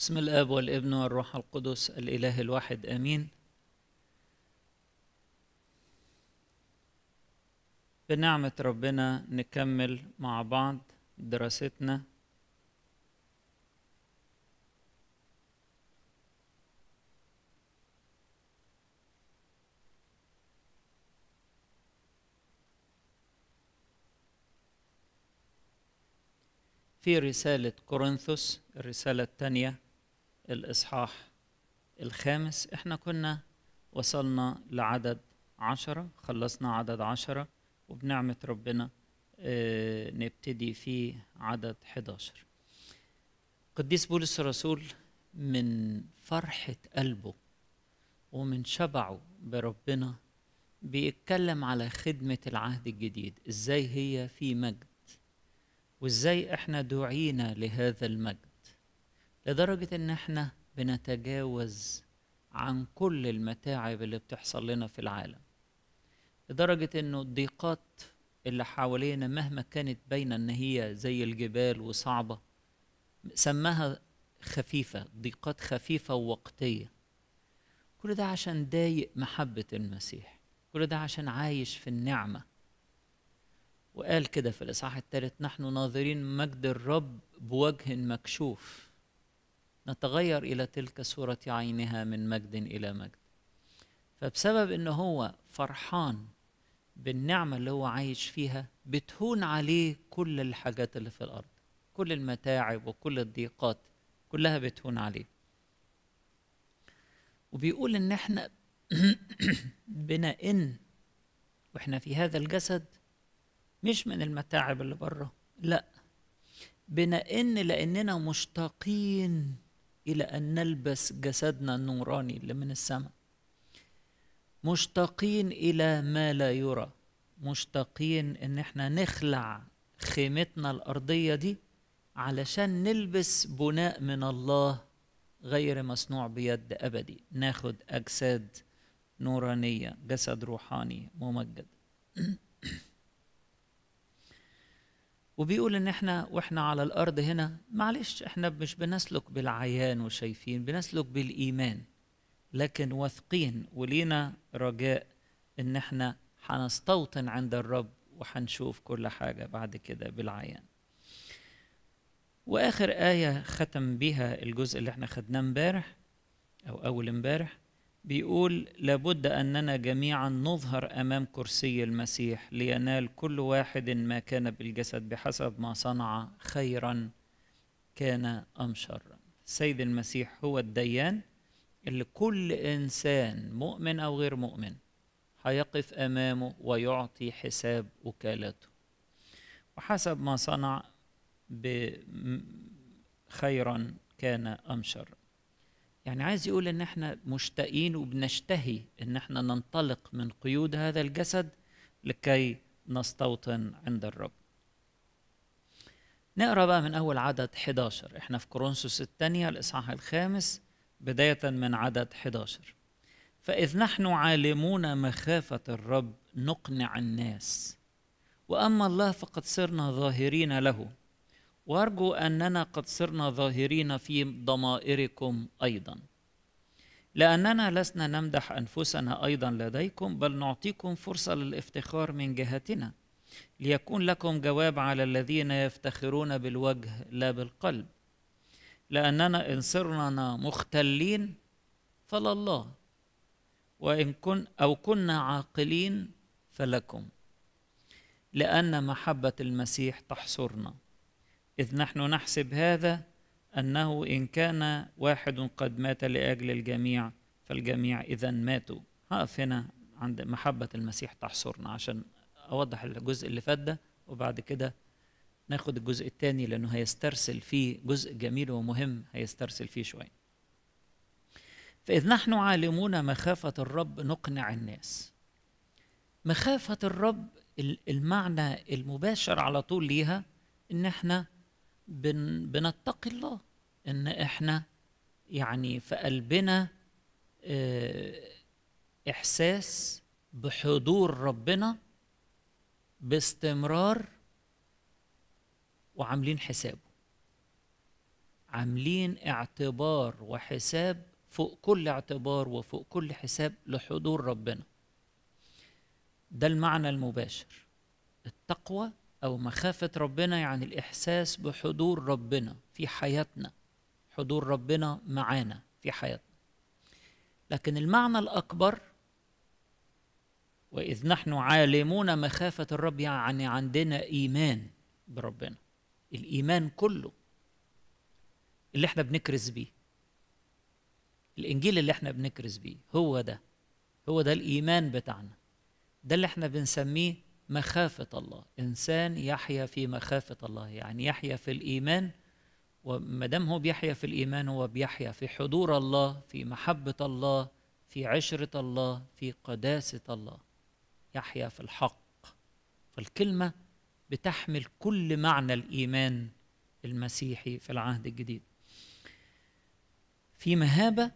بسم الاب والابن والروح القدس الاله الواحد امين بنعمه ربنا نكمل مع بعض دراستنا في رسالة كورنثوس الرسالة الثانية الإصحاح الخامس إحنا كنا وصلنا لعدد عشرة خلصنا عدد عشرة وبنعمة ربنا آه، نبتدي في عدد 11 قديس بولس الرسول من فرحة قلبه ومن شبعه بربنا بيتكلم على خدمة العهد الجديد ازاي هي في مجد وازاي احنا دعينا لهذا المجد لدرجة إن إحنا بنتجاوز عن كل المتاعب اللي بتحصل لنا في العالم لدرجة إنه الضيقات اللي حوالينا مهما كانت باينة إن هي زي الجبال وصعبة سماها خفيفة ضيقات خفيفة ووقتية كل ده عشان ضايق محبة المسيح كل ده عشان عايش في النعمة وقال كده في الإصحاح الثالث نحن ناظرين مجد الرب بوجه مكشوف نتغير إلى تلك صورة عينها من مجد إلى مجد فبسبب إن هو فرحان بالنعمة اللي هو عايش فيها بتهون عليه كل الحاجات اللي في الأرض كل المتاعب وكل الضيقات كلها بتهون عليه وبيقول إن إحنا بنا إن وإحنا في هذا الجسد مش من المتاعب اللي بره لأ إن لأننا مشتاقين إلى أن نلبس جسدنا النوراني اللي من السماء مشتاقين إلى ما لا يرى مشتاقين إن احنا نخلع خيمتنا الأرضية دي علشان نلبس بناء من الله غير مصنوع بيد أبدي ناخد أجساد نورانية جسد روحاني ممجد وبيقول ان احنا واحنا على الارض هنا معلش احنا مش بنسلك بالعيان وشايفين بنسلك بالايمان لكن واثقين ولينا رجاء ان احنا هنستوطن عند الرب وهنشوف كل حاجه بعد كده بالعيان واخر ايه ختم بيها الجزء اللي احنا خدناه امبارح او اول امبارح بيقول لابد أننا جميعا نظهر أمام كرسي المسيح لينال كل واحد ما كان بالجسد بحسب ما صنع خيرا كان أم شرا السيد المسيح هو الديان اللي كل إنسان مؤمن أو غير مؤمن هيقف أمامه ويعطي حساب وكالته وحسب ما صنع خيرا كان أم شرا يعني عايز يقول ان احنا مشتاقين وبنشتهي ان احنا ننطلق من قيود هذا الجسد لكي نستوطن عند الرب نقرا بقى من اول عدد 11 احنا في كورنثوس الثانيه الاصحاح الخامس بدايه من عدد 11 فاذ نحن عالمون مخافه الرب نقنع الناس واما الله فقد صرنا ظاهرين له وارجو اننا قد صرنا ظاهرين في ضمائركم ايضا لاننا لسنا نمدح انفسنا ايضا لديكم بل نعطيكم فرصه للافتخار من جهتنا ليكون لكم جواب على الذين يفتخرون بالوجه لا بالقلب لاننا ان صرنا مختلين فلا الله وان كن او كنا عاقلين فلكم لان محبه المسيح تحصرنا إذ نحن نحسب هذا أنه إن كان واحد قد مات لأجل الجميع فالجميع إذا ماتوا هقف هنا عند محبة المسيح تحصرنا عشان أوضح الجزء اللي فات ده وبعد كده ناخد الجزء الثاني لأنه هيسترسل فيه جزء جميل ومهم هيسترسل فيه شوية فإذ نحن عالمون مخافة الرب نقنع الناس مخافة الرب المعنى المباشر على طول ليها إن احنا بن بنتقي الله ان احنا يعني في قلبنا آه، احساس بحضور ربنا باستمرار وعاملين حسابه عاملين اعتبار وحساب فوق كل اعتبار وفوق كل حساب لحضور ربنا ده المعنى المباشر التقوى أو مخافة ربنا يعني الإحساس بحضور ربنا في حياتنا حضور ربنا معانا في حياتنا لكن المعنى الأكبر وإذ نحن عالمون مخافة الرب يعني عندنا إيمان بربنا الإيمان كله اللي احنا بنكرز بيه الإنجيل اللي احنا بنكرز بيه هو ده هو ده الإيمان بتاعنا ده اللي احنا بنسميه مخافة الله إنسان يحيا في مخافة الله يعني يحيا في الإيمان وما دام هو بيحيا في الإيمان هو بيحيا في حضور الله في محبة الله في عشرة الله في قداسة الله يحيا في الحق فالكلمة بتحمل كل معنى الإيمان المسيحي في العهد الجديد في مهابة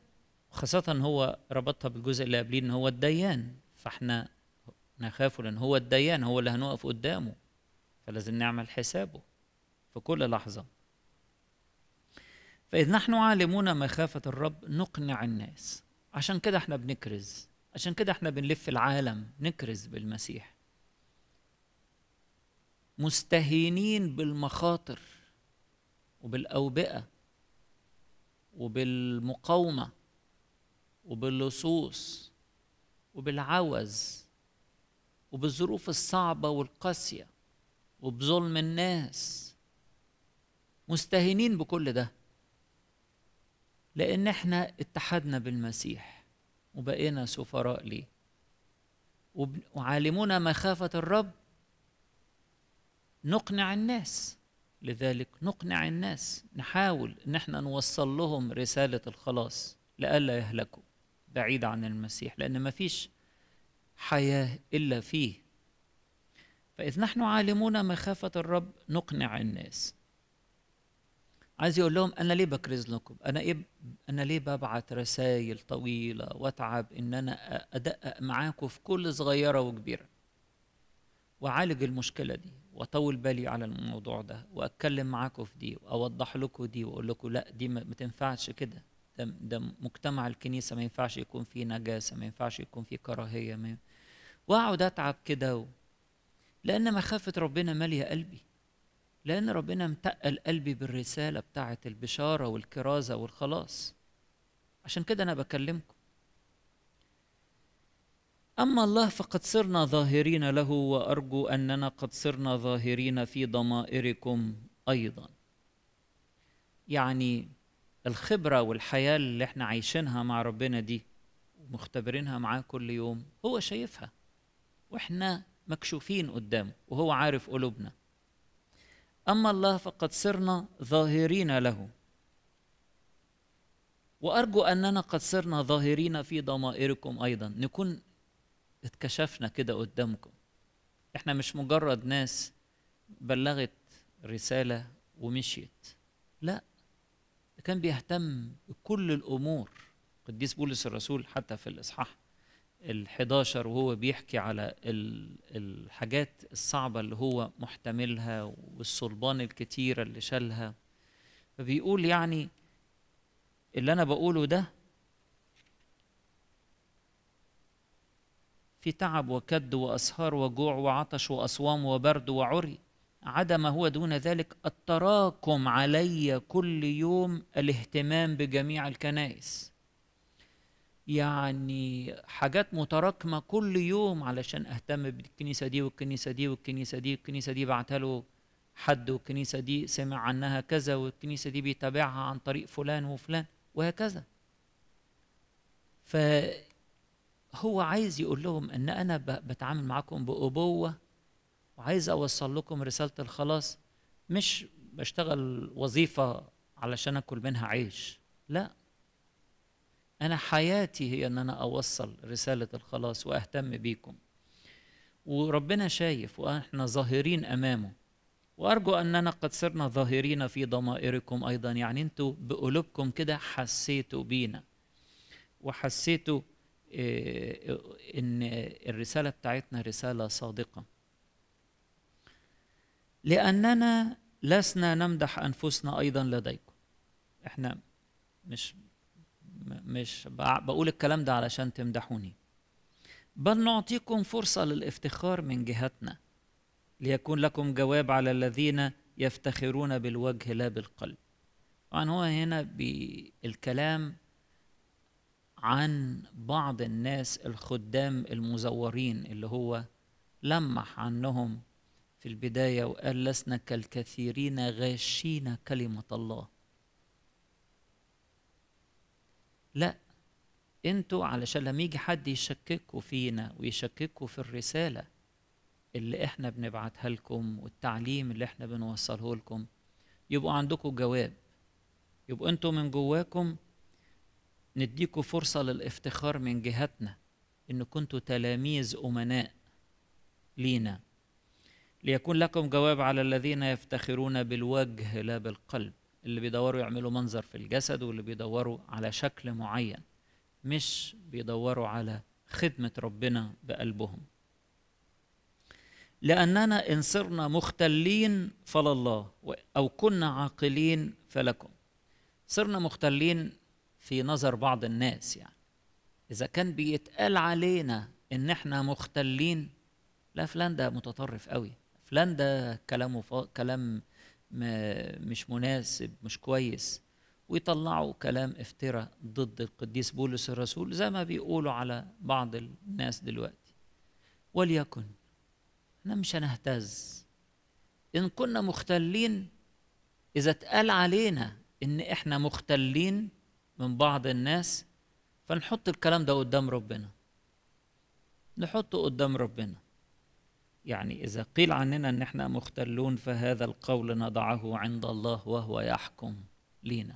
خاصة هو ربطها بالجزء اللي قبليه إن هو الديان فإحنا نخافه لأن هو الديان هو اللي هنقف قدامه فلازم نعمل حسابه في كل لحظة فإذ نحن عالمون مخافة الرب نقنع الناس عشان كده احنا بنكرز عشان كده احنا بنلف العالم نكرز بالمسيح مستهينين بالمخاطر وبالأوبئة وبالمقاومة وباللصوص وبالعوز وبالظروف الصعبة والقاسية وبظلم الناس مستهينين بكل ده لأن احنا اتحدنا بالمسيح وبقينا سفراء ليه وعالمونا مخافة الرب نقنع الناس لذلك نقنع الناس نحاول ان احنا نوصل لهم رسالة الخلاص لئلا يهلكوا بعيد عن المسيح لان مفيش حياة إلا فيه فإذ نحن عالمون مخافة الرب نقنع الناس عايز يقول لهم أنا ليه بكرز لكم أنا, إيه أنا ليه ببعت رسائل طويلة وأتعب إن أنا أدقق معاكم في كل صغيرة وكبيرة وأعالج المشكلة دي وأطول بالي على الموضوع ده وأتكلم معاكم في دي وأوضح لكم دي وأقول لكم لا دي ما تنفعش كده ده, ده مجتمع الكنيسه ما ينفعش يكون فيه نجاسه ما ينفعش يكون فيه كراهيه ما واقعد اتعب كده و... لان مخافه ربنا ماليه قلبي لان ربنا متقل قلبي بالرساله بتاعه البشاره والكرازه والخلاص عشان كده انا بكلمكم اما الله فقد صرنا ظاهرين له وارجو اننا قد صرنا ظاهرين في ضمائركم ايضا يعني الخبرة والحياة اللي احنا عايشينها مع ربنا دي ومختبرينها معاه كل يوم هو شايفها واحنا مكشوفين قدامه وهو عارف قلوبنا أما الله فقد صرنا ظاهرين له وأرجو أننا قد صرنا ظاهرين في ضمائركم أيضا نكون اتكشفنا كده قدامكم احنا مش مجرد ناس بلغت رسالة ومشيت لا كان بيهتم بكل الامور القديس بولس الرسول حتى في الاصحاح ال11 وهو بيحكي على الحاجات الصعبه اللي هو محتملها والصلبان الكتيره اللي شالها فبيقول يعني اللي انا بقوله ده في تعب وكد واسهار وجوع وعطش واصوام وبرد وعري ما هو دون ذلك التراكم علي كل يوم الاهتمام بجميع الكنائس يعني حاجات متراكمة كل يوم علشان أهتم بالكنيسة دي والكنيسة دي والكنيسة دي والكنيسة دي بعتله حد والكنيسة دي سمع عنها كذا والكنيسة دي بيتابعها عن طريق فلان وفلان وهكذا فهو عايز يقول لهم أن أنا بتعامل معاكم بأبوة وعايز اوصل لكم رساله الخلاص مش بشتغل وظيفه علشان اكل منها عيش لا انا حياتي هي ان انا اوصل رساله الخلاص واهتم بيكم وربنا شايف واحنا ظاهرين امامه وارجو اننا قد صرنا ظاهرين في ضمائركم ايضا يعني انتوا بقلوبكم كده حسيتوا بينا وحسيتوا آه، آه، ان الرساله بتاعتنا رساله صادقه لأننا لسنا نمدح أنفسنا أيضا لديكم إحنا مش مش بقول الكلام ده علشان تمدحوني بل نعطيكم فرصة للافتخار من جهتنا ليكون لكم جواب على الذين يفتخرون بالوجه لا بالقلب طبعا هو هنا بالكلام عن بعض الناس الخدام المزورين اللي هو لمح عنهم في البداية وقال لسنا كالكثيرين غاشين كلمة الله لا انتوا علشان لما يجي حد يشككوا فينا ويشككوا في الرسالة اللي احنا بنبعتها لكم والتعليم اللي احنا بنوصله لكم يبقوا عندكم جواب يبقوا انتوا من جواكم نديكوا فرصة للافتخار من جهتنا ان كنتوا تلاميذ امناء لينا ليكون لكم جواب على الذين يفتخرون بالوجه لا بالقلب اللي بيدوروا يعملوا منظر في الجسد واللي بيدوروا على شكل معين مش بيدوروا على خدمة ربنا بقلبهم لأننا إن صرنا مختلين فلا الله أو كنا عاقلين فلكم صرنا مختلين في نظر بعض الناس يعني إذا كان بيتقال علينا إن إحنا مختلين لا فلان ده متطرف قوي فلان ده كلامه ف... كلام ما مش مناسب مش كويس ويطلعوا كلام افتراء ضد القديس بولس الرسول زي ما بيقولوا على بعض الناس دلوقتي وليكن احنا مش هنهتز ان كنا مختلين اذا اتقال علينا ان احنا مختلين من بعض الناس فنحط الكلام ده قدام ربنا نحطه قدام ربنا يعني إذا قيل عننا أن احنا مختلون فهذا القول نضعه عند الله وهو يحكم لينا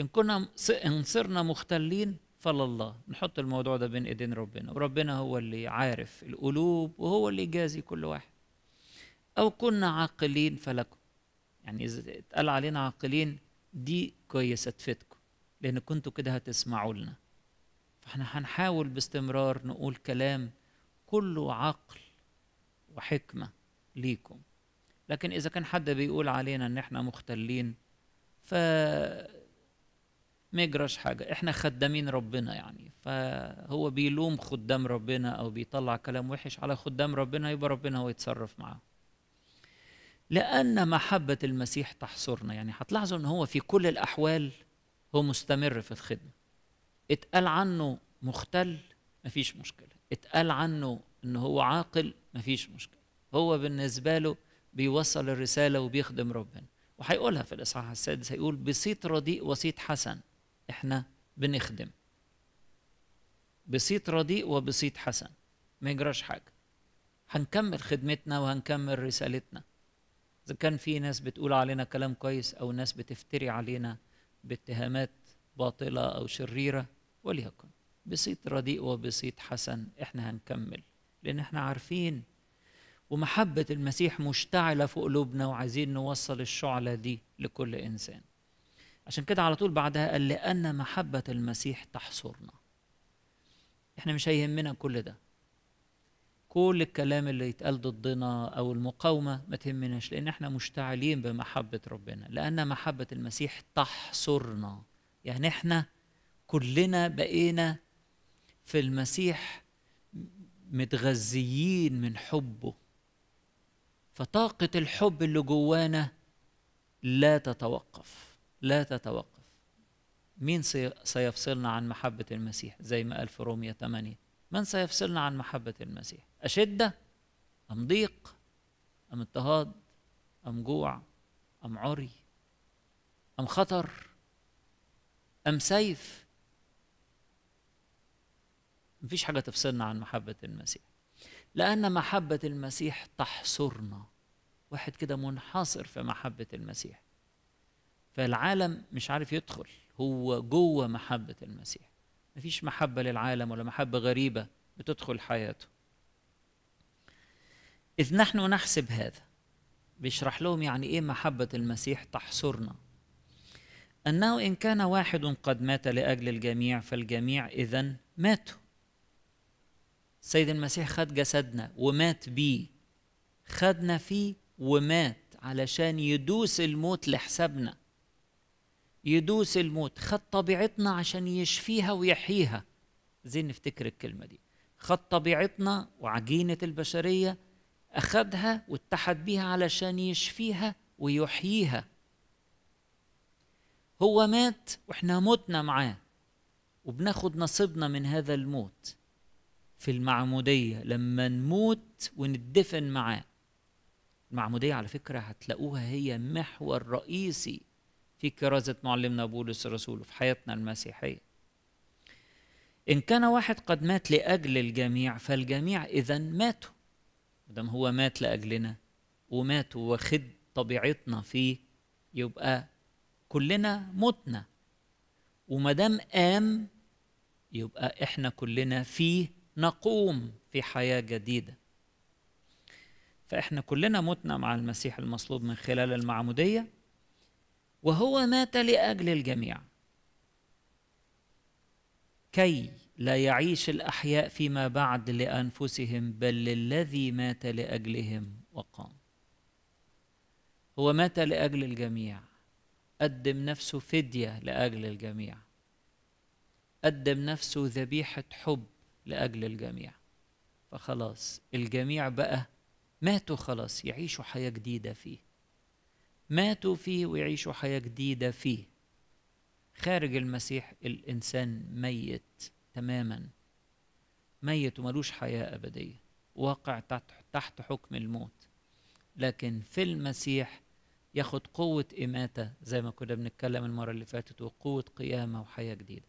إن كنا إن صرنا مختلين فلله نحط الموضوع ده بين ايدين ربنا وربنا هو اللي عارف القلوب وهو اللي يجازي كل واحد او كنا عاقلين فلكم يعني اذا اتقال علينا عاقلين دي كويسه تفيدكم لان كنتوا كده هتسمعوا لنا فاحنا هنحاول باستمرار نقول كلام كله عقل وحكمه ليكم لكن اذا كان حد بيقول علينا ان احنا مختلين ف ما يجراش حاجه احنا خدامين ربنا يعني فهو بيلوم خدام ربنا او بيطلع كلام وحش على خدام ربنا يبقى ربنا هو يتصرف معاه لان محبه المسيح تحصرنا يعني هتلاحظوا ان هو في كل الاحوال هو مستمر في الخدمه اتقال عنه مختل مفيش مشكله اتقال عنه ان هو عاقل مفيش مشكله هو بالنسبه له بيوصل الرساله وبيخدم ربنا وهيقولها في الاصحاح السادس هيقول بصيت رديء وصيت حسن احنا بنخدم بصيت رديء وبصيت حسن ما يجراش حاجه هنكمل خدمتنا وهنكمل رسالتنا اذا كان في ناس بتقول علينا كلام كويس او ناس بتفتري علينا باتهامات باطله او شريره وليكن بصيت رديء وبصيت حسن احنا هنكمل لان احنا عارفين ومحبة المسيح مشتعلة في قلوبنا وعايزين نوصل الشعلة دي لكل إنسان عشان كده على طول بعدها قال لأن محبة المسيح تحصرنا احنا مش هيهمنا كل ده كل الكلام اللي يتقال ضدنا أو المقاومة ما تهمناش لأن احنا مشتعلين بمحبة ربنا لأن محبة المسيح تحصرنا يعني احنا كلنا بقينا في المسيح متغذيين من حبه فطاقة الحب اللي جوانا لا تتوقف لا تتوقف مين سيفصلنا عن محبة المسيح زي ما قال في رومية 8 من سيفصلنا عن محبة المسيح أشدة أم ضيق أم اضطهاد أم جوع أم عري أم خطر أم سيف مفيش حاجة تفصلنا عن محبة المسيح لأن محبة المسيح تحصرنا واحد كده منحصر في محبة المسيح فالعالم مش عارف يدخل هو جوه محبة المسيح مفيش محبة للعالم ولا محبة غريبة بتدخل حياته إذ نحن نحسب هذا بيشرح لهم يعني إيه محبة المسيح تحصرنا أنه إن كان واحد قد مات لأجل الجميع فالجميع إذا ماتوا السيد المسيح خد جسدنا ومات بيه خدنا فيه ومات علشان يدوس الموت لحسابنا يدوس الموت خد طبيعتنا عشان يشفيها ويحييها زين نفتكر الكلمه دي خد طبيعتنا وعجينه البشريه اخدها واتحد بيها علشان يشفيها ويحييها هو مات واحنا متنا معاه وبناخد نصيبنا من هذا الموت في المعمودية لما نموت وندفن معاه المعمودية على فكرة هتلاقوها هي محور رئيسي في كرازة معلمنا بولس الرسول في حياتنا المسيحية إن كان واحد قد مات لأجل الجميع فالجميع إذا ماتوا دام هو مات لأجلنا ومات وخد طبيعتنا فيه يبقى كلنا متنا وما دام قام يبقى احنا كلنا فيه نقوم في حياه جديده فاحنا كلنا متنا مع المسيح المصلوب من خلال المعموديه وهو مات لاجل الجميع كي لا يعيش الاحياء فيما بعد لانفسهم بل للذي مات لاجلهم وقام هو مات لاجل الجميع قدم نفسه فديه لاجل الجميع قدم نفسه ذبيحه حب لأجل الجميع فخلاص الجميع بقى ماتوا خلاص يعيشوا حياة جديدة فيه ماتوا فيه ويعيشوا حياة جديدة فيه خارج المسيح الإنسان ميت تماما ميت وملوش حياة أبدية واقع تحت حكم الموت لكن في المسيح ياخد قوة إماتة زي ما كنا بنتكلم المرة اللي فاتت وقوة قيامة وحياة جديدة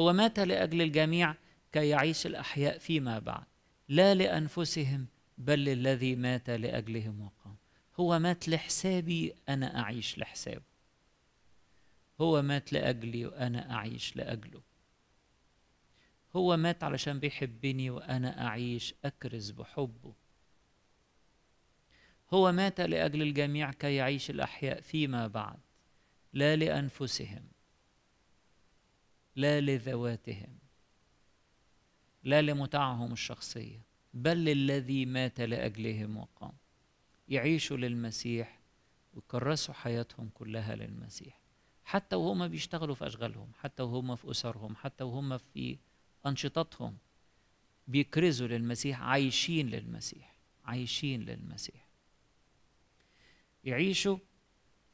هو مات لأجل الجميع كي يعيش الأحياء فيما بعد لا لأنفسهم بل للذي مات لأجلهم وقام هو مات لحسابي أنا أعيش لحسابه هو مات لأجلي وأنا أعيش لأجله هو مات علشان بيحبني وأنا أعيش أكرز بحبه هو مات لأجل الجميع كي يعيش الأحياء فيما بعد لا لأنفسهم لا لذواتهم لا لمتعهم الشخصيه بل للذي مات لاجلهم وقام يعيشوا للمسيح ويكرسوا حياتهم كلها للمسيح حتى وهم بيشتغلوا في اشغالهم حتى وهم في اسرهم حتى وهم في انشطتهم بيكرزوا للمسيح عايشين للمسيح عايشين للمسيح يعيشوا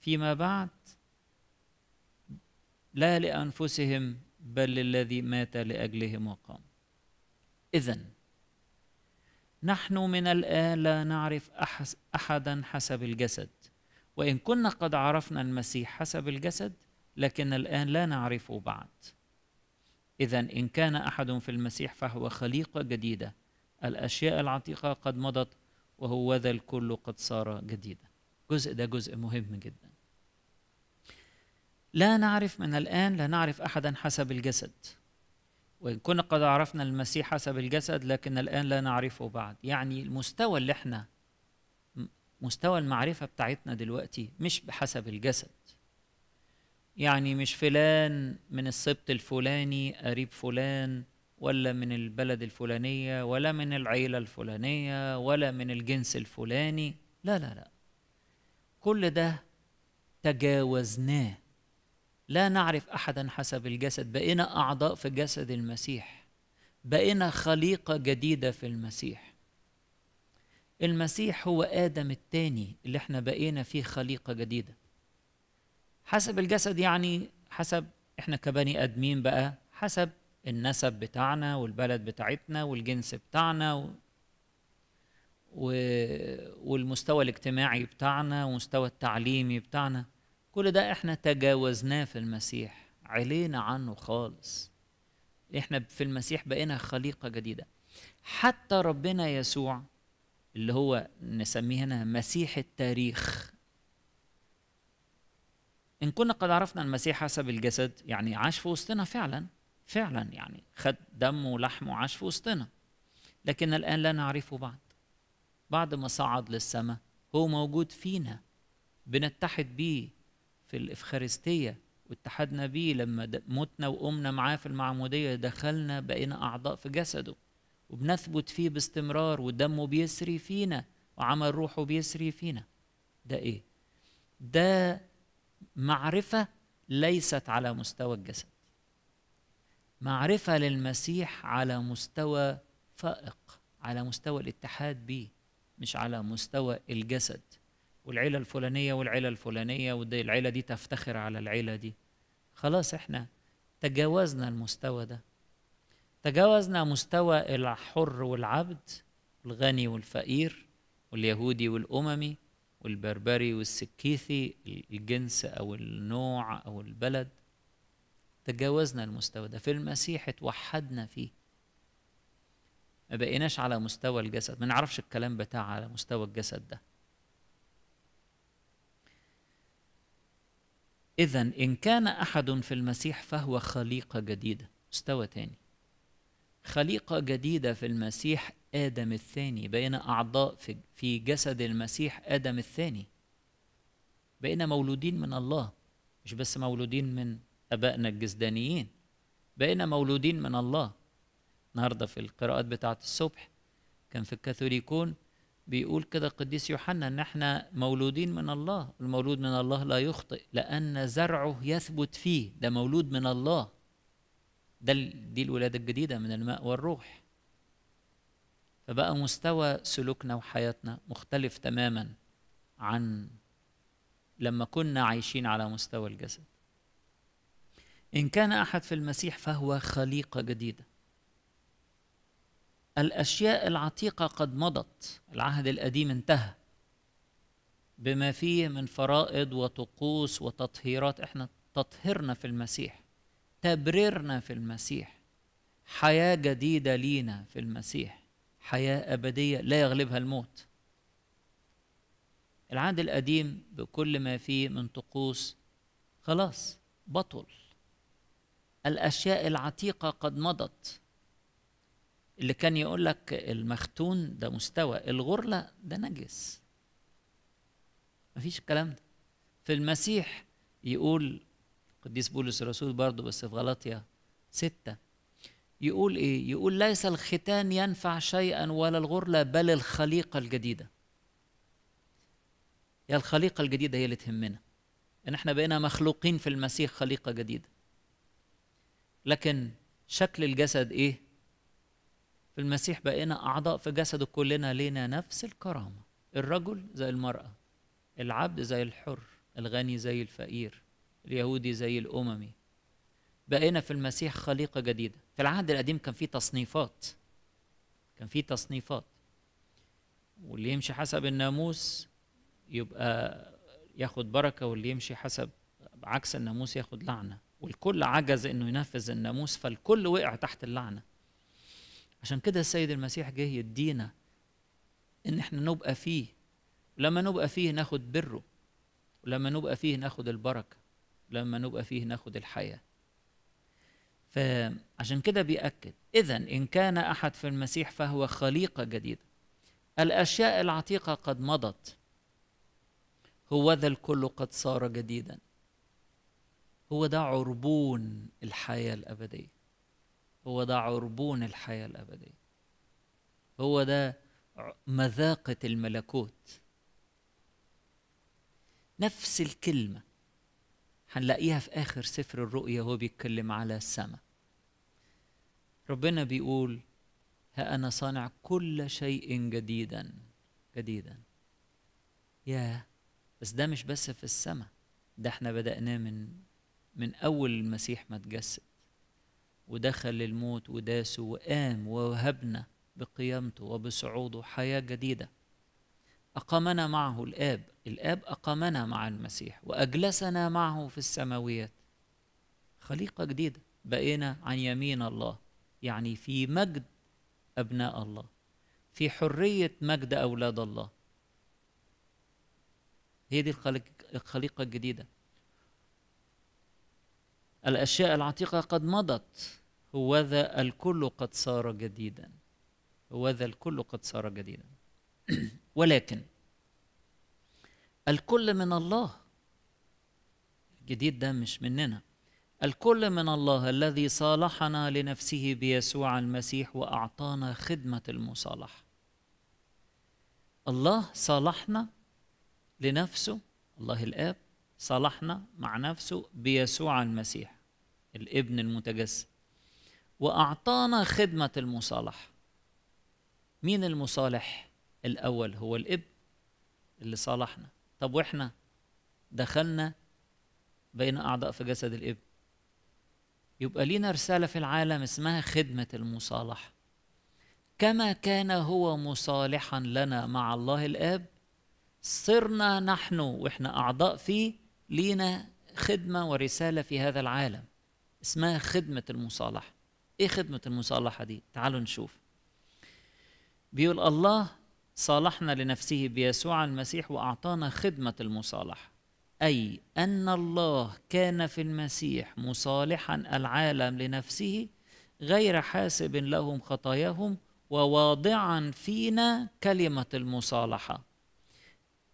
فيما بعد لا لانفسهم بل للذي مات لاجلهم وقام إذا نحن من الآن لا نعرف أحدا حسب الجسد وإن كنا قد عرفنا المسيح حسب الجسد لكن الآن لا نعرفه بعد إذا إن كان أحد في المسيح فهو خليقة جديدة الأشياء العتيقة قد مضت وهو ذا الكل قد صار جديدا جزء ده جزء مهم جدا لا نعرف من الآن لا نعرف أحدا حسب الجسد وإن كنا قد عرفنا المسيح حسب الجسد لكن الآن لا نعرفه بعد يعني المستوى اللي احنا مستوى المعرفة بتاعتنا دلوقتي مش بحسب الجسد يعني مش فلان من السبط الفلاني قريب فلان ولا من البلد الفلانية ولا من العيلة الفلانية ولا من الجنس الفلاني لا لا لا كل ده تجاوزناه لا نعرف احدا حسب الجسد بقينا اعضاء في جسد المسيح بقينا خليقه جديده في المسيح المسيح هو ادم الثاني اللي احنا بقينا فيه خليقه جديده حسب الجسد يعني حسب احنا كبني ادمين بقى حسب النسب بتاعنا والبلد بتاعتنا والجنس بتاعنا و... و... والمستوى الاجتماعي بتاعنا والمستوى التعليمي بتاعنا كل ده احنا تجاوزناه في المسيح علينا عنه خالص احنا في المسيح بقينا خليقة جديدة حتى ربنا يسوع اللي هو نسميه هنا مسيح التاريخ إن كنا قد عرفنا المسيح حسب الجسد يعني عاش في وسطنا فعلا فعلا يعني خد دم ولحم وعاش في وسطنا لكن الآن لا نعرفه بعد بعد ما صعد للسماء هو موجود فينا بنتحد بيه في الإفخارستية واتحدنا بيه لما متنا وقمنا معاه في المعمودية دخلنا بقينا أعضاء في جسده وبنثبت فيه باستمرار ودمه بيسري فينا وعمل روحه بيسري فينا ده إيه؟ ده معرفة ليست على مستوى الجسد معرفة للمسيح على مستوى فائق على مستوى الاتحاد بيه مش على مستوى الجسد والعيلة الفلانية والعيلة الفلانية والعيلة دي تفتخر على العيلة دي خلاص احنا تجاوزنا المستوى ده تجاوزنا مستوى الحر والعبد الغني والفقير واليهودي والأممي والبربري والسكيثي الجنس أو النوع أو البلد تجاوزنا المستوى ده في المسيح اتوحدنا فيه ما بقيناش على مستوى الجسد ما نعرفش الكلام بتاع على مستوى الجسد ده إذا إن كان أحد في المسيح فهو خليقة جديدة مستوى تاني خليقة جديدة في المسيح آدم الثاني بقينا أعضاء في جسد المسيح آدم الثاني بقينا مولودين من الله مش بس مولودين من أبائنا الجسدانيين بقينا مولودين من الله النهاردة في القراءات بتاعة الصبح كان في الكاثوليكون بيقول كده القديس يوحنا ان احنا مولودين من الله المولود من الله لا يخطئ لان زرعه يثبت فيه ده مولود من الله ده دي الولاده الجديده من الماء والروح فبقى مستوى سلوكنا وحياتنا مختلف تماما عن لما كنا عايشين على مستوى الجسد ان كان احد في المسيح فهو خليقه جديده الاشياء العتيقه قد مضت العهد القديم انتهى بما فيه من فرائض وطقوس وتطهيرات احنا تطهيرنا في المسيح تبريرنا في المسيح حياه جديده لينا في المسيح حياه ابديه لا يغلبها الموت العهد القديم بكل ما فيه من طقوس خلاص بطل الاشياء العتيقه قد مضت اللي كان يقول لك المختون ده مستوى الغرلة ده نجس مفيش الكلام ده في المسيح يقول قديس بولس الرسول برضه بس في غلطية ستة يقول ايه يقول ليس الختان ينفع شيئا ولا الغرلة بل الخليقة الجديدة يا الخليقة الجديدة هي اللي تهمنا ان احنا بقينا مخلوقين في المسيح خليقة جديدة لكن شكل الجسد ايه في المسيح بقينا أعضاء في جسده كلنا لنا نفس الكرامة الرجل زي المرأة العبد زي الحر الغني زي الفقير اليهودي زي الأممي بقينا في المسيح خليقة جديدة في العهد القديم كان في تصنيفات كان في تصنيفات واللي يمشي حسب الناموس يبقى ياخد بركة واللي يمشي حسب عكس الناموس ياخد لعنة والكل عجز انه ينفذ الناموس فالكل وقع تحت اللعنة عشان كده السيد المسيح جه يدينا ان احنا نبقى فيه لما نبقى فيه ناخد بره ولما نبقى فيه ناخد البركه لما نبقى فيه ناخد الحياه فعشان كده بيأكد إذا إن كان أحد في المسيح فهو خليقة جديدة الأشياء العتيقة قد مضت هوذا الكل قد صار جديدا هو ده عربون الحياة الأبدية هو ده عربون الحياة الأبدية هو ده مذاقة الملكوت نفس الكلمة هنلاقيها في آخر سفر الرؤيا هو بيتكلم على السماء ربنا بيقول ها أنا صانع كل شيء جديدا جديدا يا بس ده مش بس في السماء ده احنا بدأناه من من أول المسيح ما اتجسد ودخل للموت وداس وقام ووهبنا بقيامته وبصعوده حياة جديدة أقامنا معه الآب الآب أقامنا مع المسيح وأجلسنا معه في السماويات خليقة جديدة بقينا عن يمين الله يعني في مجد أبناء الله في حرية مجد أولاد الله هي دي الخليقة الجديدة الأشياء العتيقة قد مضت هوذا الكل قد صار جديدا هوذا الكل قد صار جديدا ولكن الكل من الله الجديد ده مش مننا الكل من الله الذي صالحنا لنفسه بيسوع المسيح واعطانا خدمه المصالحه الله صالحنا لنفسه الله الاب صلحنا مع نفسه بيسوع المسيح الابن المتجسد واعطانا خدمه المصالحه مين المصالح الاول هو الابن اللي صالحنا طب واحنا دخلنا بين اعضاء في جسد الابن يبقى لينا رساله في العالم اسمها خدمه المصالحه كما كان هو مصالحا لنا مع الله الاب صرنا نحن واحنا اعضاء فيه لينا خدمة ورسالة في هذا العالم اسمها خدمة المصالحة ايه خدمة المصالحة دي؟ تعالوا نشوف بيقول الله صالحنا لنفسه بيسوع المسيح وأعطانا خدمة المصالحة أي أن الله كان في المسيح مصالحا العالم لنفسه غير حاسب لهم خطاياهم وواضعا فينا كلمة المصالحة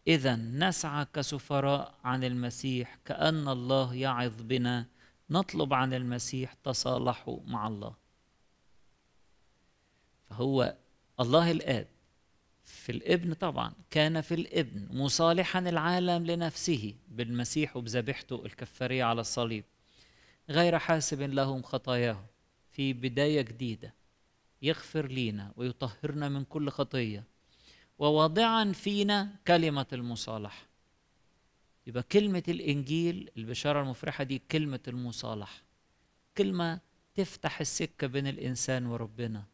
إذا نسعى كسفراء عن المسيح كأن الله يعظ بنا نطلب عن المسيح تصالحوا مع الله فهو الله الآب في الابن طبعا كان في الابن مصالحا العالم لنفسه بالمسيح وبذبيحته الكفارية على الصليب غير حاسب لهم خطاياهم في بداية جديدة يغفر لينا ويطهرنا من كل خطية وواضعا فينا كلمة المصالحة يبقى كلمة الإنجيل البشارة المفرحة دي كلمة المصالحة كلمة تفتح السكة بين الإنسان وربنا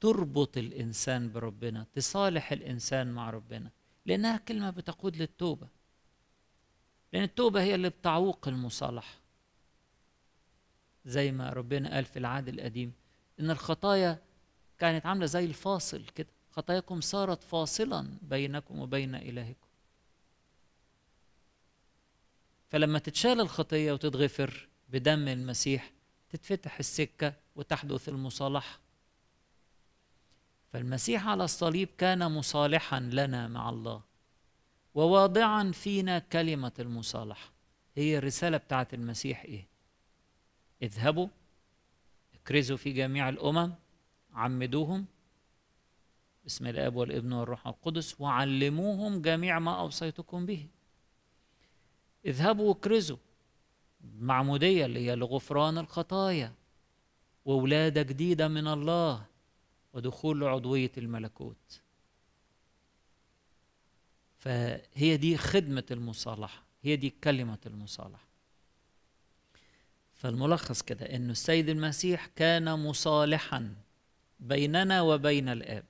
تربط الإنسان بربنا تصالح الإنسان مع ربنا لأنها كلمة بتقود للتوبة لأن التوبة هي اللي بتعوق المصالحة زي ما ربنا قال في العهد القديم إن الخطايا كانت عاملة زي الفاصل كده خطاياكم صارت فاصلا بينكم وبين إلهكم فلما تتشال الخطية وتتغفر بدم المسيح تتفتح السكة وتحدث المصالحة فالمسيح على الصليب كان مصالحا لنا مع الله وواضعا فينا كلمة المصالحة هي الرسالة بتاعت المسيح إيه؟ اذهبوا اكرزوا في جميع الأمم عمدوهم باسم الاب والابن والروح القدس وعلموهم جميع ما اوصيتكم به اذهبوا واكرزوا معموديه اللي هي لغفران الخطايا وولاده جديده من الله ودخول لعضويه الملكوت فهي دي خدمه المصالحه هي دي كلمه المصالحه فالملخص كده أن السيد المسيح كان مصالحا بيننا وبين الاب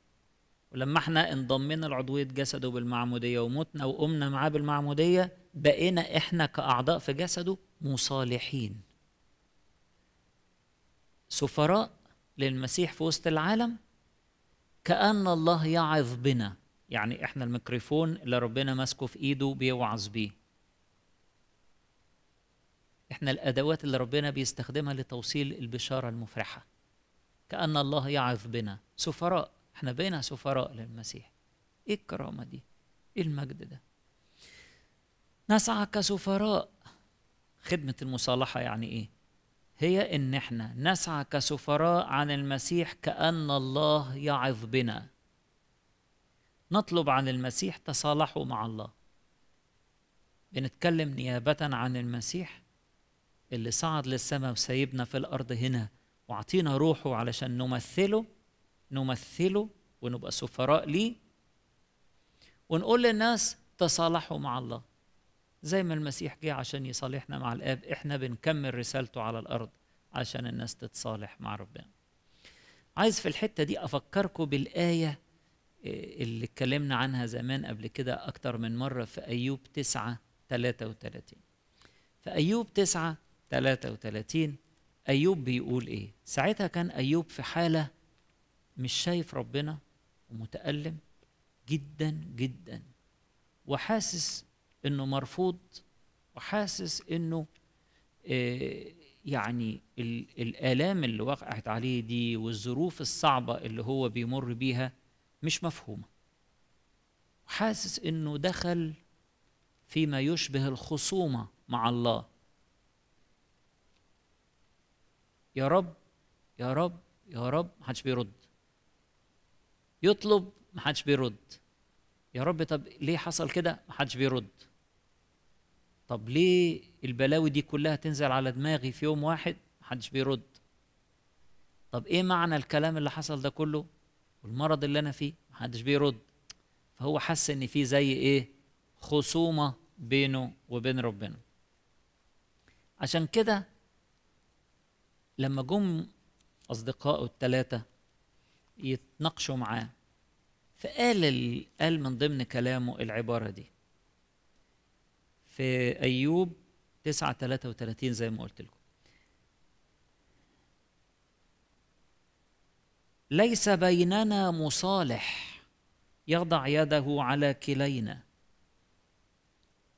ولما احنا انضمنا لعضويه جسده بالمعموديه ومتنا وقمنا معاه بالمعموديه بقينا احنا كاعضاء في جسده مصالحين سفراء للمسيح في وسط العالم كان الله يعظ بنا يعني احنا الميكروفون اللي ربنا ماسكه في ايده بيوعظ بيه احنا الادوات اللي ربنا بيستخدمها لتوصيل البشاره المفرحه كان الله يعظ بنا سفراء احنا بقينا سفراء للمسيح ايه الكرامه دي ايه المجد ده نسعى كسفراء خدمه المصالحه يعني ايه هي ان احنا نسعى كسفراء عن المسيح كان الله يعظ بنا نطلب عن المسيح تصالحه مع الله بنتكلم نيابه عن المسيح اللي صعد للسماء وسايبنا في الارض هنا واعطينا روحه علشان نمثله نمثله ونبقى سفراء ليه ونقول للناس تصالحوا مع الله زي ما المسيح جه عشان يصالحنا مع الاب احنا بنكمل رسالته على الارض عشان الناس تتصالح مع ربنا عايز في الحته دي افكركم بالايه آه، اللي اتكلمنا عنها زمان قبل كده اكتر من مره في ايوب 9 33 في ايوب 9 33 ايوب بيقول ايه ساعتها كان ايوب في حاله مش شايف ربنا ومتألم جدا جدا وحاسس انه مرفوض وحاسس انه آه، يعني الآلام اللي وقعت عليه دي والظروف الصعبة اللي هو بيمر بيها مش مفهومة حاسس انه دخل فيما يشبه الخصومة مع الله يا رب يا رب يا رب محدش بيرد يطلب ما حدش بيرد يا رب طب ليه حصل كده ما حدش بيرد طب ليه البلاوي دي كلها تنزل على دماغي في يوم واحد ما حدش بيرد طب ايه معنى الكلام اللي حصل ده كله والمرض اللي انا فيه ما حدش بيرد فهو حس ان في زي ايه خصومه بينه وبين ربنا عشان كده لما جم اصدقائه الثلاثه يتناقشوا معاه فقال قال من ضمن كلامه العبارة دي في أيوب ثلاثة 33 زي ما قلت لكم ليس بيننا مصالح يضع يده على كلينا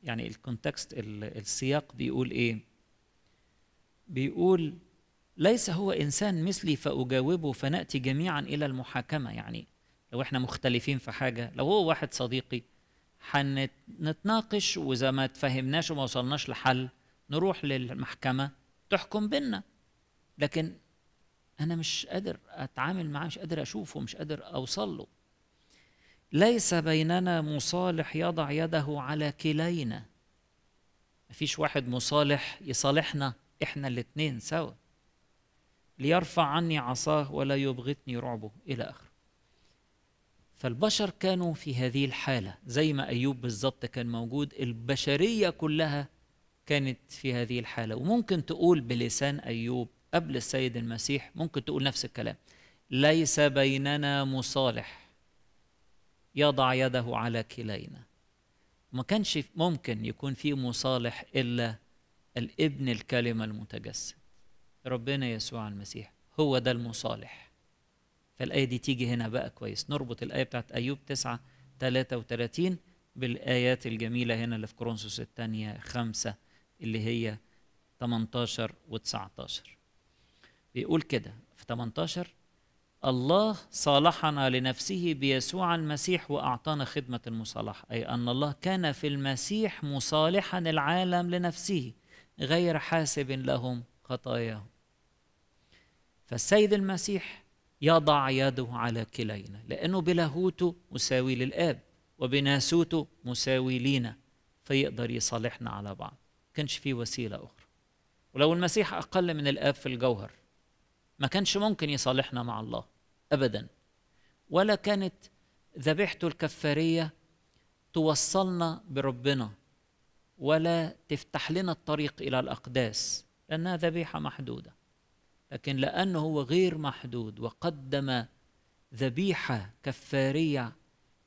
يعني الكونتكست السياق بيقول ايه بيقول ليس هو انسان مثلي فاجاوبه فناتي جميعا الى المحاكمه يعني لو احنا مختلفين في حاجه لو هو واحد صديقي هنتناقش واذا ما تفهمناش وما وصلناش لحل نروح للمحكمه تحكم بينا لكن انا مش قادر اتعامل معاه مش قادر اشوفه مش قادر اوصل له ليس بيننا مصالح يضع يده على كلينا مفيش واحد مصالح يصالحنا احنا الاتنين سوا ليرفع عني عصاه ولا يبغتني رعبه إلى آخره فالبشر كانوا في هذه الحالة زي ما أيوب بالظبط كان موجود البشرية كلها كانت في هذه الحالة وممكن تقول بلسان أيوب قبل السيد المسيح ممكن تقول نفس الكلام ليس بيننا مصالح يضع يده على كلينا ما كانش ممكن يكون في مصالح إلا الابن الكلمة المتجسد ربنا يسوع المسيح هو ده المصالح فالآية دي تيجي هنا بقى كويس نربط الآية بتاعت أيوب 9 33 بالآيات الجميلة هنا اللي في كورنثوس الثانية 5 اللي هي 18 و 19 بيقول كده في 18 الله صالحنا لنفسه بيسوع المسيح واعطانا خدمه المصالحه اي ان الله كان في المسيح مصالحا العالم لنفسه غير حاسب لهم خطاياهم فالسيد المسيح يضع يده على كلينا لأنه بلاهوته مساوي للآب وبناسوته مساوي لينا فيقدر يصالحنا على بعض كانش في وسيلة أخرى ولو المسيح أقل من الآب في الجوهر ما كانش ممكن يصالحنا مع الله أبدا ولا كانت ذبيحته الكفارية توصلنا بربنا ولا تفتح لنا الطريق إلى الأقداس لأنها ذبيحة محدودة لكن لأنه هو غير محدود وقدم ذبيحة كفارية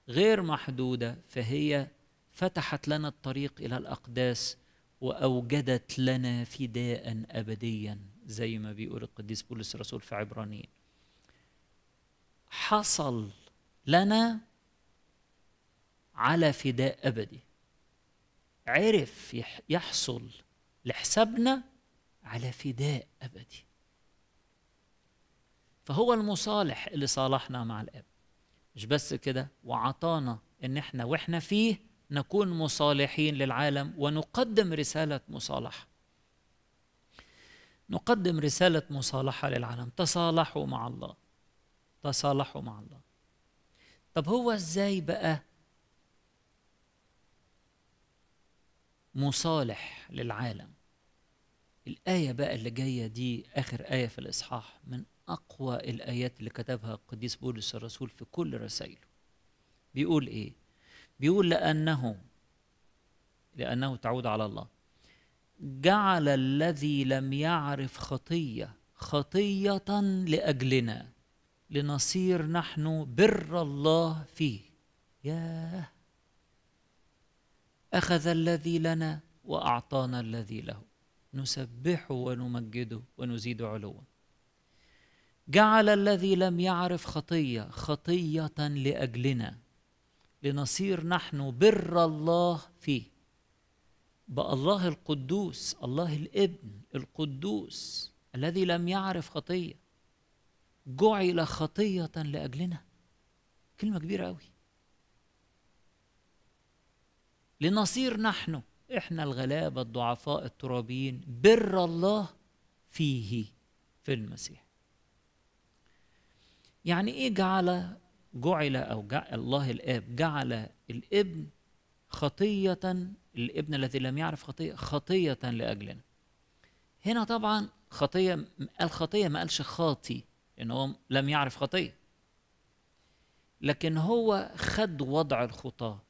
غير محدودة فهي فتحت لنا الطريق إلى الأقداس وأوجدت لنا فداء أبديا زي ما بيقول القديس بولس الرسول في عبرانيين حصل لنا على فداء أبدي عرف يحصل لحسابنا على فداء أبدي فهو المصالح اللي صالحنا مع الاب مش بس كده وعطانا ان احنا واحنا فيه نكون مصالحين للعالم ونقدم رساله مصالحه نقدم رساله مصالحه للعالم تصالحوا مع الله تصالحوا مع الله طب هو ازاي بقى مصالح للعالم الآية بقى اللي جاية دي آخر آية في الإصحاح من أقوى الآيات اللي كتبها القديس بولس الرسول في كل رسائله بيقول إيه؟ بيقول لأنه لأنه تعود على الله جعل الذي لم يعرف خطية خطية لأجلنا لنصير نحن بر الله فيه ياه أخذ الذي لنا وأعطانا الذي له نسبحه ونمجده ونزيد علوا جعل الذي لم يعرف خطيه خطيه لاجلنا لنصير نحن بر الله فيه بقى الله القدوس الله الابن القدوس الذي لم يعرف خطيه جعل خطيه لاجلنا كلمه كبيره قوي لنصير نحن احنا الغلابه الضعفاء الترابين بر الله فيه في المسيح يعني ايه جعل جعل او جعل الله الاب جعل الابن خطيه الابن الذي لم يعرف خطيه خطيه لاجلنا هنا طبعا خطيه الخطيه ما قالش خاطي ان هو لم يعرف خطيه لكن هو خد وضع الخطاه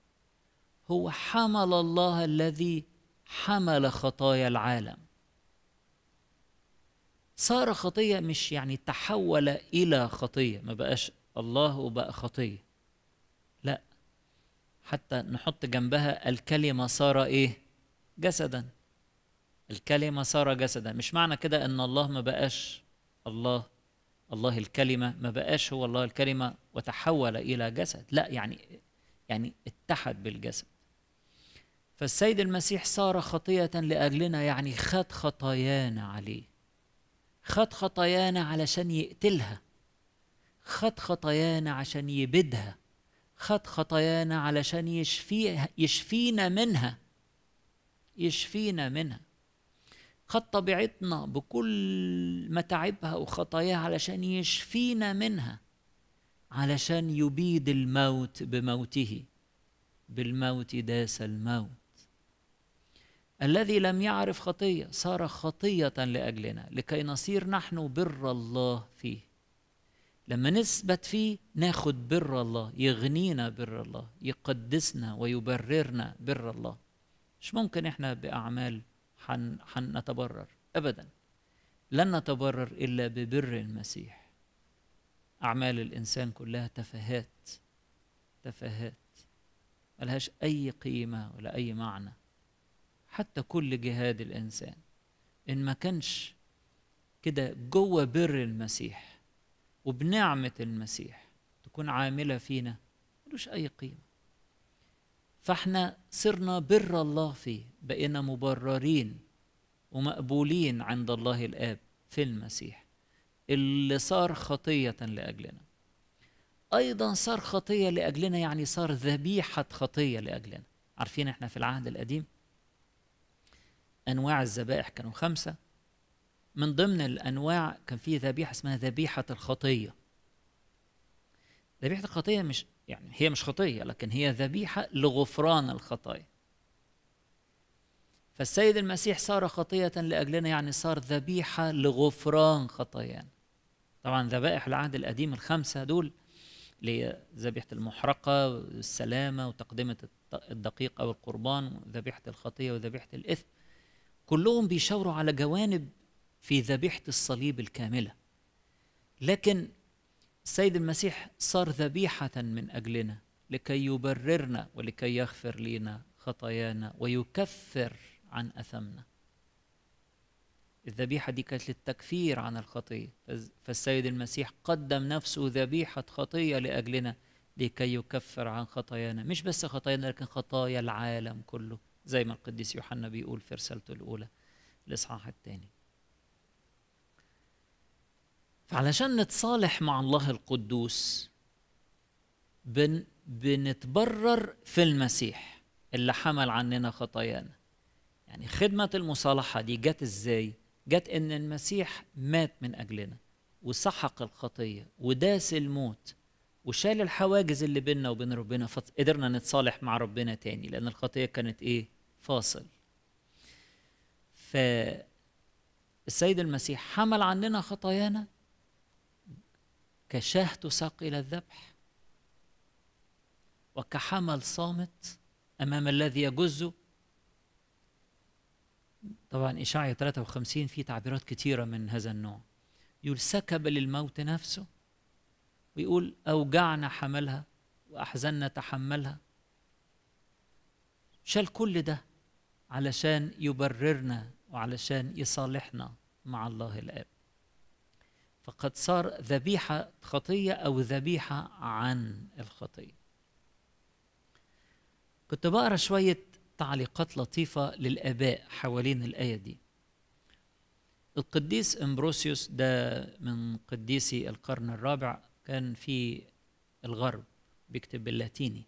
هو حمل الله الذي حمل خطايا العالم صار خطية مش يعني تحول إلى خطية ما بقاش الله وبقى خطية لا حتى نحط جنبها الكلمة صار إيه جسدا الكلمة صار جسدا مش معنى كده أن الله ما بقاش الله الله الكلمة ما بقاش هو الله الكلمة وتحول إلى جسد لا يعني يعني اتحد بالجسد فالسيد المسيح صار خطية لأجلنا يعني خد خطايانا عليه خد خطايانا علشان يقتلها خد خطايانا عشان يبيدها خد خطايانا علشان يشفيها يشفينا منها يشفينا منها خد طبيعتنا بكل متاعبها وخطاياها علشان يشفينا منها علشان يبيد الموت بموته بالموت داس الموت الذي لم يعرف خطيه صار خطيه لاجلنا لكي نصير نحن بر الله فيه لما نثبت فيه ناخد بر الله يغنينا بر الله يقدسنا ويبررنا بر الله مش ممكن احنا باعمال حن, حن نتبرر ابدا لن نتبرر الا ببر المسيح اعمال الانسان كلها تفاهات تفاهات ملهاش اي قيمه ولا اي معنى حتى كل جهاد الإنسان إن ما كانش كده جوه بر المسيح وبنعمة المسيح تكون عاملة فينا ملوش أي قيمة فاحنا صرنا بر الله فيه بقينا مبررين ومقبولين عند الله الآب في المسيح اللي صار خطية لأجلنا أيضا صار خطية لأجلنا يعني صار ذبيحة خطية لأجلنا عارفين احنا في العهد القديم انواع الذبائح كانوا خمسه من ضمن الانواع كان في ذبيحه اسمها ذبيحه الخطيه ذبيحه الخطيه مش يعني هي مش خطيه لكن هي ذبيحه لغفران الخطايا فالسيد المسيح صار خطيه لاجلنا يعني صار ذبيحه لغفران خطايانا طبعا ذبائح العهد القديم الخمسه دول اللي هي ذبيحه المحرقه والسلامه وتقدمه الدقيق او القربان وذبيحه الخطيه وذبيحه الاثم كلهم بيشاوروا على جوانب في ذبيحه الصليب الكامله لكن السيد المسيح صار ذبيحه من اجلنا لكي يبررنا ولكي يغفر لنا خطايانا ويكفر عن اثمنا الذبيحه دي كانت للتكفير عن الخطيه فالسيد المسيح قدم نفسه ذبيحه خطيه لاجلنا لكي يكفر عن خطايانا مش بس خطايانا لكن خطايا العالم كله زي ما القديس يوحنا بيقول في رسالته الأولى الإصحاح الثاني فعلشان نتصالح مع الله القدوس بن بنتبرر في المسيح اللي حمل عننا خطايانا يعني خدمة المصالحة دي جت ازاي؟ جت ان المسيح مات من اجلنا وسحق الخطية وداس الموت وشال الحواجز اللي بيننا وبين ربنا فقدرنا نتصالح مع ربنا تاني لان الخطية كانت ايه؟ فاصل فالسيد المسيح حمل عننا خطايانا كشاه تساق إلى الذبح وكحمل صامت أمام الذي يجزه طبعا إشعيا 53 في تعبيرات كثيرة من هذا النوع يقول سكب للموت نفسه ويقول أوجعنا حملها وأحزننا تحملها شال كل ده علشان يبررنا وعلشان يصالحنا مع الله الآب فقد صار ذبيحة خطية أو ذبيحة عن الخطية كنت بقرا شوية تعليقات لطيفة للآباء حوالين الآية دي القديس امبروسيوس ده من قديسي القرن الرابع كان في الغرب بيكتب باللاتيني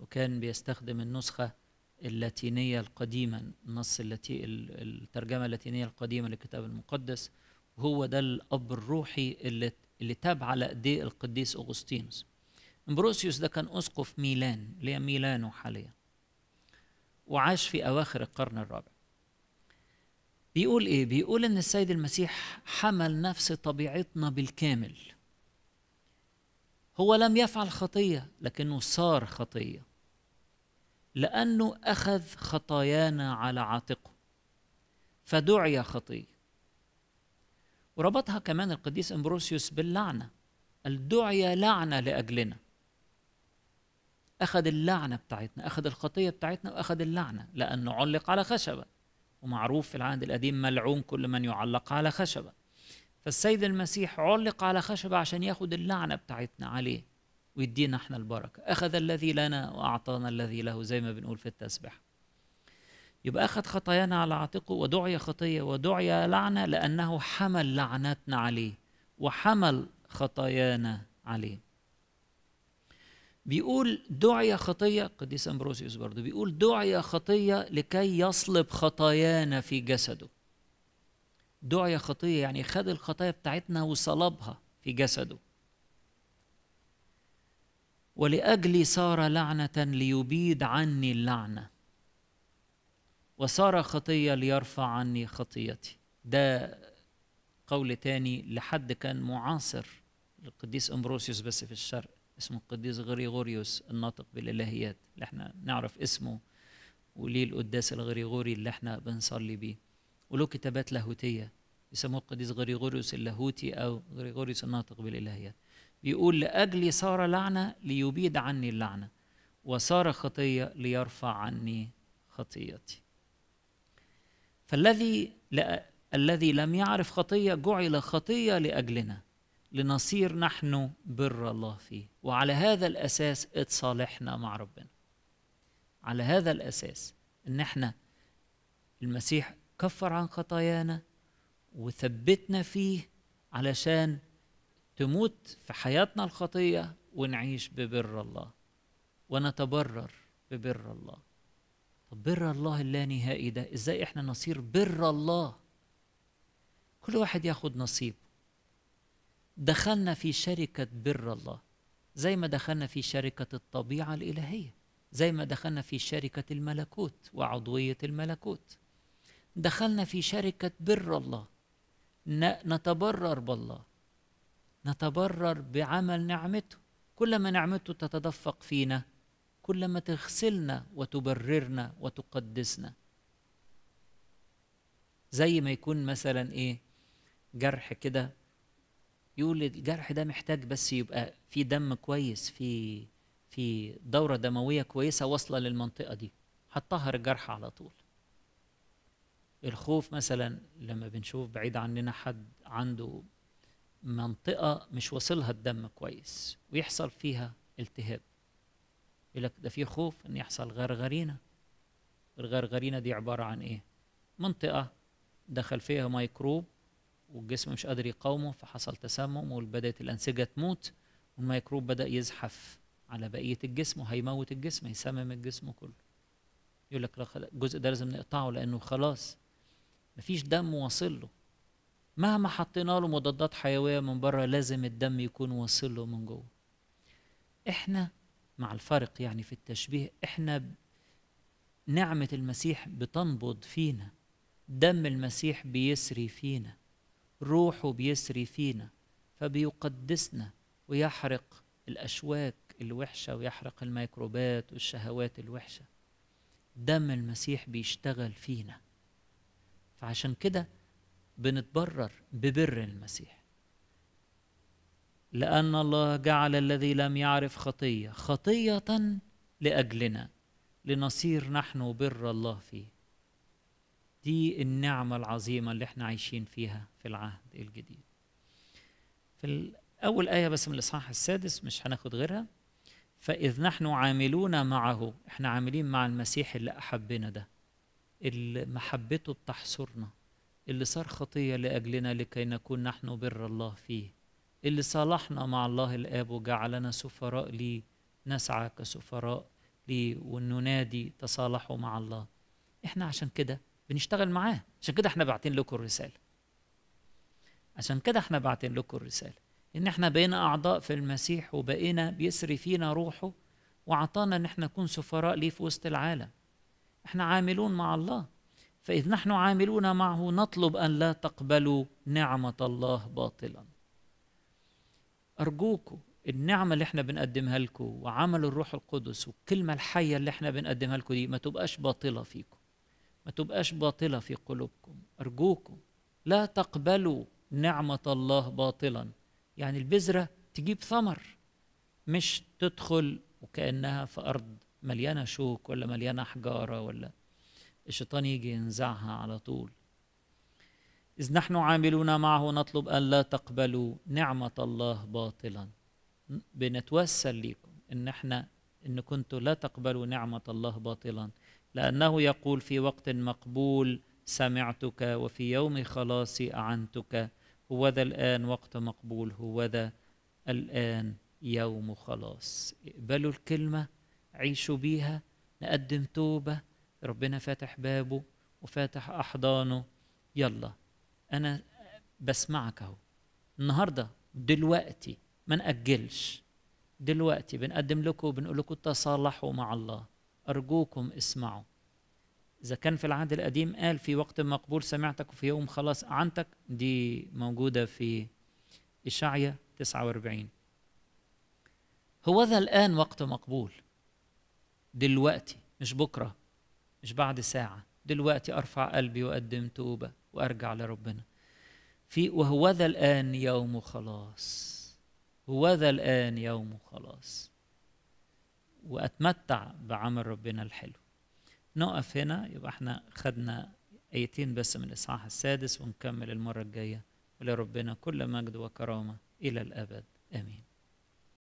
وكان بيستخدم النسخة اللاتينية القديمة النص التي الترجمة اللاتينية القديمة للكتاب المقدس وهو ده الأب الروحي اللي, اللي تاب على أدي القديس أغسطينوس امبروسيوس ده كان أسقف ميلان اللي هي ميلانو حاليا وعاش في أواخر القرن الرابع بيقول إيه؟ بيقول إن السيد المسيح حمل نفس طبيعتنا بالكامل هو لم يفعل خطية لكنه صار خطية لأنه أخذ خطايانا على عاتقه فدعي خطية وربطها كمان القديس امبروسيوس باللعنة الدعية لعنة لأجلنا أخذ اللعنة بتاعتنا أخذ الخطية بتاعتنا وأخذ اللعنة لأنه علق على خشبة ومعروف في العهد القديم ملعون كل من يعلق على خشبة فالسيد المسيح علق على خشبة عشان ياخد اللعنة بتاعتنا عليه ويدينا احنا البركه اخذ الذي لنا واعطانا الذي له زي ما بنقول في التسبح يبقى اخذ خطايانا على عاتقه ودعي خطيه ودعي لعنه لانه حمل لعنتنا عليه وحمل خطايانا عليه بيقول دعي خطيه قديس امبروسيوس برضه بيقول دعي خطيه لكي يصلب خطايانا في جسده دعي خطيه يعني خد الخطايا بتاعتنا وصلبها في جسده ولأجلي صار لعنة ليبيد عني اللعنة وصار خطية ليرفع عني خطيتي ده قول تاني لحد كان معاصر للقديس أمبروسيوس بس في الشرق اسمه القديس غريغوريوس الناطق بالإلهيات اللي احنا نعرف اسمه وليه القداس الغريغوري اللي احنا بنصلي بيه وله كتابات لاهوتية بيسموه القديس غريغوريوس اللاهوتي أو غريغوريوس الناطق بالإلهيات بيقول لأجلي صار لعنة ليبيد عني اللعنة وصار خطية ليرفع عني خطيتي فالذي لأ الذي لم يعرف خطية جعل خطية لأجلنا لنصير نحن بر الله فيه وعلى هذا الأساس اتصالحنا مع ربنا على هذا الأساس إن احنا المسيح كفر عن خطايانا وثبتنا فيه علشان تموت في حياتنا الخطيه ونعيش ببر الله ونتبرر ببر الله طب بر الله اللانهائي ده ازاي احنا نصير بر الله كل واحد ياخد نصيبه دخلنا في شركة بر الله زي ما دخلنا في شركة الطبيعة الإلهية زي ما دخلنا في شركة الملكوت وعضوية الملكوت دخلنا في شركة بر الله نتبرر بالله نتبرر بعمل نعمته كلما نعمته تتدفق فينا كلما تغسلنا وتبررنا وتقدسنا زي ما يكون مثلا ايه جرح كده يقول الجرح ده محتاج بس يبقى في دم كويس في في دورة دموية كويسة واصلة للمنطقة دي هتطهر الجرح على طول الخوف مثلا لما بنشوف بعيد عننا حد عنده منطقة مش واصلها الدم كويس ويحصل فيها التهاب يقول لك ده في خوف ان يحصل غرغرينة الغرغرينة دي عبارة عن ايه منطقة دخل فيها ميكروب والجسم مش قادر يقاومه فحصل تسمم وبدأت الأنسجة تموت والميكروب بدأ يزحف على بقية الجسم وهيموت الجسم هيسمم الجسم كله يقول لك الجزء ده لازم نقطعه لأنه خلاص مفيش دم واصل له مهما حطينا له مضادات حيويه من بره لازم الدم يكون واصل له من جوه احنا مع الفرق يعني في التشبيه احنا نعمه المسيح بتنبض فينا دم المسيح بيسري فينا روحه بيسري فينا فبيقدسنا ويحرق الاشواك الوحشه ويحرق الميكروبات والشهوات الوحشه دم المسيح بيشتغل فينا فعشان كده بنتبرر ببر المسيح لأن الله جعل الذي لم يعرف خطية خطية لأجلنا لنصير نحن بر الله فيه دي النعمة العظيمة اللي احنا عايشين فيها في العهد الجديد في أول آية بس من الإصحاح السادس مش هناخد غيرها فإذ نحن عاملون معه احنا عاملين مع المسيح اللي أحبنا ده اللي محبته بتحصرنا اللي صار خطية لأجلنا لكي نكون نحن بر الله فيه اللي صالحنا مع الله الآب وجعلنا سفراء ليه نسعى كسفراء ليه وننادي تصالحوا مع الله احنا عشان كده بنشتغل معاه عشان كده احنا باعتين لكم الرسالة عشان كده احنا باعتين لكم الرسالة ان احنا بقينا اعضاء في المسيح وبقينا بيسري فينا روحه واعطانا ان احنا نكون سفراء ليه في وسط العالم احنا عاملون مع الله فإذ نحن عاملون معه نطلب أن لا تقبلوا نعمة الله باطلا أرجوكم النعمة اللي احنا بنقدمها لكم وعمل الروح القدس والكلمة الحية اللي احنا بنقدمها لكم دي ما تبقاش باطلة فيكم ما تبقاش باطلة في قلوبكم أرجوكم لا تقبلوا نعمة الله باطلا يعني البذرة تجيب ثمر مش تدخل وكأنها في أرض مليانة شوك ولا مليانة حجارة ولا الشيطان يجي ينزعها على طول إذ نحن عاملون معه نطلب لا تقبلوا نعمة الله باطلا بنتوسل ليكم إن احنا إن كنتم لا تقبلوا نعمة الله باطلا لأنه يقول في وقت مقبول سمعتك وفي يوم خلاصي أعنتك هو ذا الآن وقت مقبول هو ذا الآن يوم خلاص اقبلوا الكلمة عيشوا بيها نقدم توبة ربنا فاتح بابه وفاتح احضانه يلا انا بسمعك اهو النهارده دلوقتي ما ناجلش دلوقتي بنقدم لكم وبنقول لكم تصالحوا مع الله ارجوكم اسمعوا اذا كان في العهد القديم قال في وقت مقبول سمعتك وفي يوم خلاص اعنتك دي موجوده في اشعيا 49 هو ذا الان وقت مقبول دلوقتي مش بكره مش بعد ساعة دلوقتي أرفع قلبي وأقدم توبة وأرجع لربنا في وهوذا الآن يوم خلاص هوذا الآن يوم خلاص وأتمتع بعمل ربنا الحلو نقف هنا يبقى احنا خدنا آيتين بس من الإصحاح السادس ونكمل المرة الجاية ولربنا كل مجد وكرامة إلى الأبد آمين